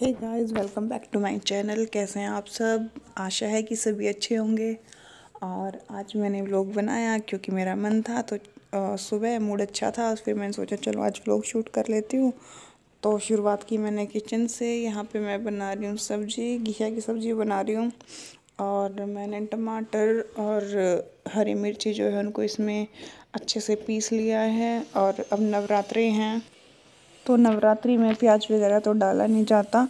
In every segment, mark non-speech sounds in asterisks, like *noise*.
hey guys welcome back to my channel कैसे हैं आप सब आशा है कि सभी अच्छे होंगे और आज मैंने व्लॉग बनाया क्योंकि मेरा मन था तो सुबह मूड अच्छा था फिर मैंने सोचा चलो आज व्लॉग शूट कर लेती हूँ तो शुरुआत की मैंने किचन से यहाँ पे मैं बना रही हूँ सब्ज़ी घिया की सब्ज़ी बना रही हूँ और मैंने टमाटर और हरी मिर्ची जो है उनको इसमें अच्छे से पीस लिया है और अब नवरात्रे हैं तो नवरात्रि में प्याज वगैरह तो डाला नहीं जाता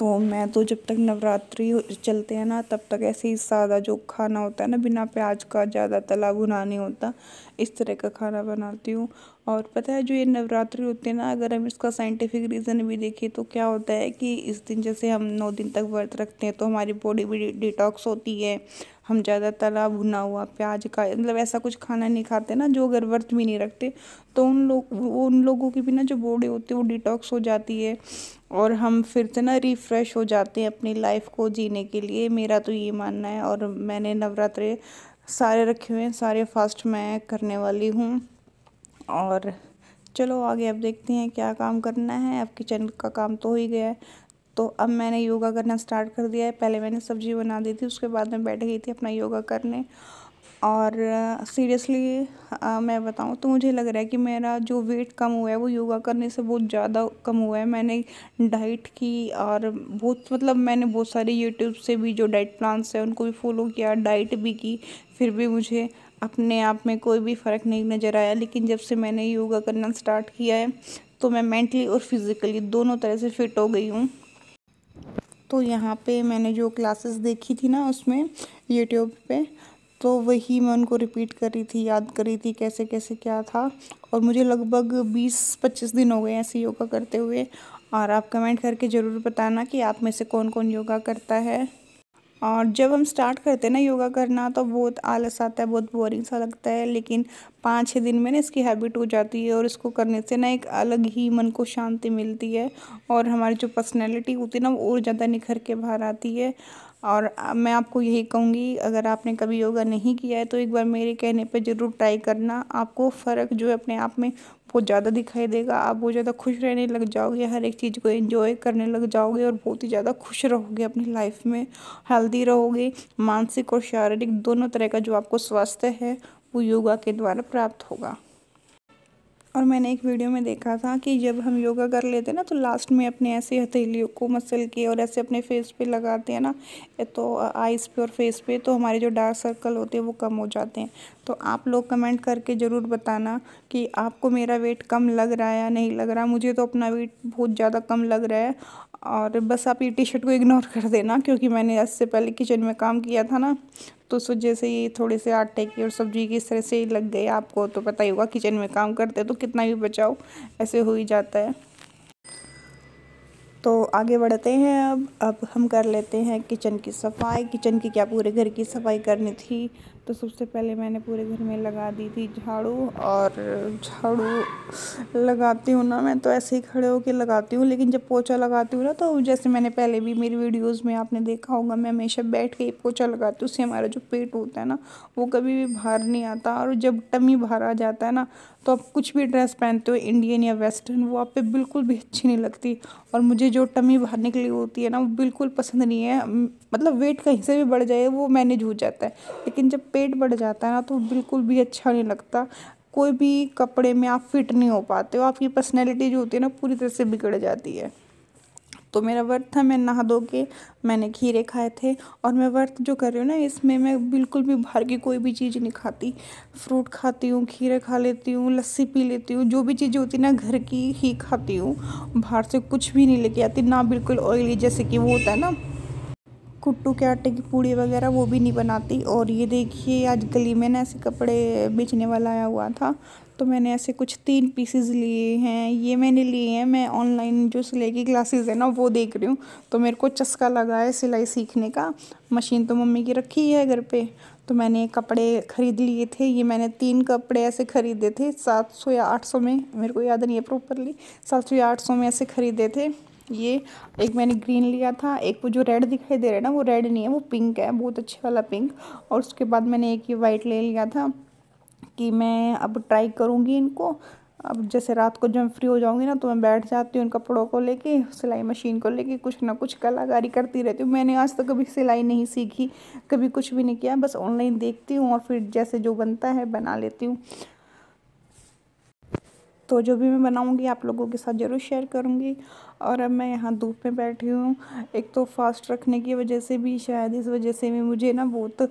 तो मैं तो जब तक नवरात्रि चलते हैं ना तब तक ऐसे ही सादा जो खाना होता है ना बिना प्याज का ज़्यादा तला भुना नहीं होता इस तरह का खाना बनाती हूँ और पता है जो ये नवरात्रि होते हैं ना अगर हम इसका साइंटिफिक रीज़न भी देखें तो क्या होता है कि इस दिन जैसे हम नौ दिन तक व्रत रखते हैं तो हमारी बॉडी भी डिटॉक्स होती है हम ज़्यादा तला भुना हुआ प्याज का मतलब ऐसा कुछ खाना नहीं खाते ना जो अगर व्रत भी नहीं रखते तो उन लोग वो उन लोगों की भी ना जो बॉडी होती है वो डिटॉक्स हो जाती है और हम फिर से ना रिफ़्रेश हो जाते हैं अपनी लाइफ को जीने के लिए मेरा तो ये मानना है और मैंने नवरात्रे सारे रखे हुए हैं सारे फास्ट मैं करने वाली हूँ और चलो आगे अब देखते हैं क्या काम करना है अब किचन का काम तो हो ही गया है तो अब मैंने योगा करना स्टार्ट कर दिया है पहले मैंने सब्जी बना दी थी उसके बाद मैं बैठ गई थी अपना योगा करने और सीरियसली मैं बताऊं तो मुझे लग रहा है कि मेरा जो वेट कम हुआ है वो योगा करने से बहुत ज़्यादा कम हुआ है मैंने डाइट की और बहुत मतलब मैंने बहुत सारे यूट्यूब से भी जो डाइट प्लान्स हैं उनको भी फॉलो किया डाइट भी की फिर भी मुझे अपने आप में कोई भी फ़र्क नहीं नज़र आया लेकिन जब से मैंने योगा करना स्टार्ट किया है तो मैं मेंटली और फिज़िकली दोनों तरह से फ़िट हो गई हूँ तो यहाँ पे मैंने जो क्लासेस देखी थी ना उसमें यूट्यूब पे तो वही मैं उनको रिपीट कर रही थी याद कर रही थी कैसे कैसे क्या था और मुझे लगभग बीस पच्चीस दिन हो गए ऐसे योगा करते हुए और आप कमेंट करके ज़रूर बताना कि आप में से कौन कौन योगा करता है और जब हम स्टार्ट करते हैं ना योगा करना तो बहुत आलस आता है बहुत बोरिंग सा लगता है लेकिन पाँच छः दिन में ना इसकी हैबिट हो जाती है और इसको करने से ना एक अलग ही मन को शांति मिलती है और हमारी जो पर्सनैलिटी होती है ना वो और ज़्यादा निखर के बाहर आती है और मैं आपको यही कहूँगी अगर आपने कभी योगा नहीं किया है तो एक बार मेरे कहने पर ज़रूर ट्राई करना आपको फ़र्क जो है अपने आप में बहुत ज़्यादा दिखाई देगा आप बहुत ज़्यादा खुश रहने लग जाओगे हर एक चीज़ को एंजॉय करने लग जाओगे और बहुत ही ज़्यादा खुश रहोगे अपनी लाइफ में हेल्दी रहोगे मानसिक और शारीरिक दोनों तरह का जो आपको स्वास्थ्य है वो योगा के द्वारा प्राप्त होगा और मैंने एक वीडियो में देखा था कि जब हम योगा कर लेते हैं ना तो लास्ट में अपने ऐसे हथेलियों को मसल के और ऐसे अपने फेस पे लगाते हैं ना तो आइस पे और फेस पे तो हमारे जो डार्क सर्कल होते हैं वो कम हो जाते हैं तो आप लोग कमेंट करके ज़रूर बताना कि आपको मेरा वेट कम लग रहा है या नहीं लग रहा मुझे तो अपना वेट बहुत ज़्यादा कम लग रहा है और बस आप ये टी शर्ट को इग्नोर *laughs* कर देना क्योंकि मैंने आज से पहले किचन में काम किया था ना तो उस वजह से ये थोड़े से आटे की और सब्जी की इस तरह से ही लग गए आपको तो पता ही होगा किचन में काम करते तो कितना भी बचाओ ऐसे हो ही जाता है तो आगे बढ़ते हैं अब अब हम कर लेते हैं किचन की सफाई किचन की क्या पूरे घर की सफाई करनी थी तो सबसे पहले मैंने पूरे घर में लगा दी थी झाड़ू और झाड़ू लगाती हूँ ना मैं तो ऐसे ही खड़े होकर लगाती हूँ लेकिन जब पोछा लगाती हूँ ना तो जैसे मैंने पहले भी मेरी वीडियोस में आपने देखा होगा मैं हमेशा बैठ के ही पोछा लगाती हूँ उससे हमारा जो पेट होता है ना वो कभी भी बाहर नहीं आता और जब टमी बाहर आ जाता है ना तो आप कुछ भी ड्रेस पहनते हो इंडियन या वेस्टर्न वो आप पे बिल्कुल भी अच्छी नहीं लगती और मुझे जो टमी बाहर निकली होती है ना वो बिल्कुल पसंद नहीं है मतलब वेट कहीं से भी बढ़ जाए वो मैनेज हो जाता है लेकिन जब पेट बढ़ जाता है ना तो बिल्कुल भी अच्छा नहीं लगता कोई भी कपड़े में आप फिट नहीं हो पाते हो आपकी पर्सनैलिटी जो होती है ना पूरी तरह से बिगड़ जाती है तो मेरा व्रत था मैं नहा धो के मैंने खीरे खाए थे और मैं व्रत जो कर रही हूँ ना इसमें मैं बिल्कुल भी बाहर की कोई भी चीज़ नहीं खाती फ्रूट खाती हूँ खीरे खा लेती हूँ लस्सी पी लेती हूँ जो भी चीज़ें होती ना घर की ही खाती हूँ बाहर से कुछ भी नहीं लेके आती ना बिल्कुल ऑयली जैसे कि वो होता है ना कुट्टू के आटे की पूड़ी वगैरह वो भी नहीं बनाती और ये देखिए आज गली में ना ऐसे कपड़े बेचने वाला आया हुआ था तो मैंने ऐसे कुछ तीन पीसेस लिए हैं ये मैंने लिए हैं मैं ऑनलाइन जो सिलाई की क्लासेस है ना वो देख रही हूँ तो मेरे को चस्का लगा है सिलाई सीखने का मशीन तो मम्मी की रखी है घर पे तो मैंने कपड़े ख़रीद लिए थे ये मैंने तीन कपड़े ऐसे ख़रीदे थे सात सौ या आठ सौ में मेरे को याद नहीं है प्रॉपरली सात सौ या आठ सौ में ऐसे ख़रीदे थे ये एक मैंने ग्रीन लिया था एक वो जो रेड दिखाई दे रहा है ना वो रेड नहीं है वो पिंक है बहुत अच्छे वाला पिंक और उसके बाद मैंने एक ये वाइट ले लिया था कि मैं अब ट्राई करूँगी इनको अब जैसे रात को जब फ्री हो जाऊँगी ना तो मैं बैठ जाती हूँ उन कपड़ों को लेके सिलाई मशीन को लेके कुछ ना कुछ कलाकारी करती रहती हूँ मैंने आज तक तो कभी सिलाई नहीं सीखी कभी कुछ भी नहीं किया बस ऑनलाइन देखती हूँ और फिर जैसे जो बनता है बना लेती हूँ तो जो भी मैं बनाऊँगी आप लोगों के साथ ज़रूर शेयर करूँगी और अब मैं यहाँ धूप में बैठी हूँ एक तो फास्ट रखने की वजह से भी शायद इस वजह से भी मुझे ना बहुत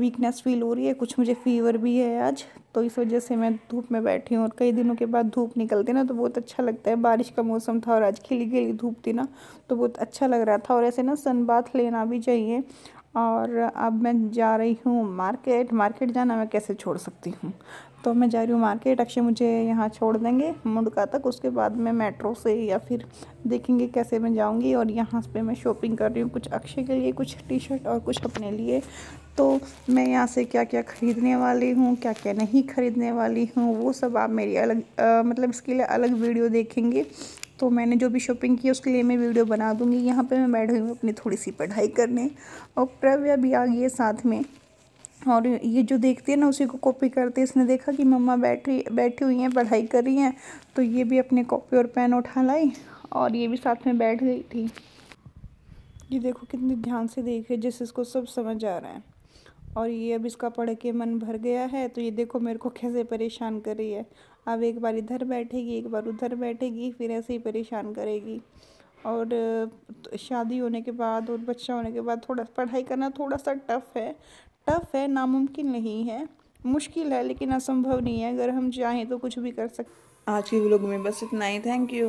वीकनेस फील हो रही है कुछ मुझे फीवर भी है आज तो इस वजह से मैं धूप में बैठी हूँ और कई दिनों के बाद धूप निकलती ना तो बहुत अच्छा लगता है बारिश का मौसम था और आज खिली खिली धूप थी ना तो बहुत अच्छा लग रहा था और ऐसे ना सन बाथ लेना भी चाहिए और अब मैं जा रही हूँ मार्केट मार्केट जाना मैं कैसे छोड़ सकती हूँ तो मैं जा रही हूँ मार्केट अक्षय मुझे यहाँ छोड़ देंगे मुड़का तक उसके बाद मैं मेट्रो से या फिर देखेंगे कैसे मैं जाऊँगी और यहाँ पे मैं शॉपिंग कर रही हूँ कुछ अक्षय के लिए कुछ टी शर्ट और कुछ अपने लिए तो मैं यहाँ से क्या क्या ख़रीदने वाली हूँ क्या क्या नहीं ख़रीदने वाली हूँ वो सब आप मेरी अलग आ, मतलब इसके लिए अलग वीडियो देखेंगे तो मैंने जो भी शॉपिंग की उसके लिए मैं वीडियो बना दूँगी यहाँ पे मैं बैठ गई हूँ अपनी थोड़ी सी पढ़ाई करने और प्रव्या भी आ गई है साथ में और ये जो देखती है ना उसी को कॉपी करती है इसने देखा कि मम्मा बैठी बैठी हुई हैं पढ़ाई कर रही हैं तो ये भी अपने कॉपी और पेन उठा लाई और ये भी साथ में बैठ गई थी ये देखो कितने ध्यान से देख रही जिस इसको सब समझ आ रहा है और ये अब इसका पढ़ के मन भर गया है तो ये देखो मेरे को कैसे परेशान कर रही है अब एक बार इधर बैठेगी एक बार उधर बैठेगी फिर ऐसे ही परेशान करेगी और तो शादी होने के बाद और बच्चा होने के बाद थोड़ा पढ़ाई करना थोड़ा सा टफ़ है टफ है नामुमकिन नहीं है मुश्किल है लेकिन असंभव नहीं है अगर हम चाहें तो कुछ भी कर सकते आज के व्लॉग में बस इतना ही थैंक यू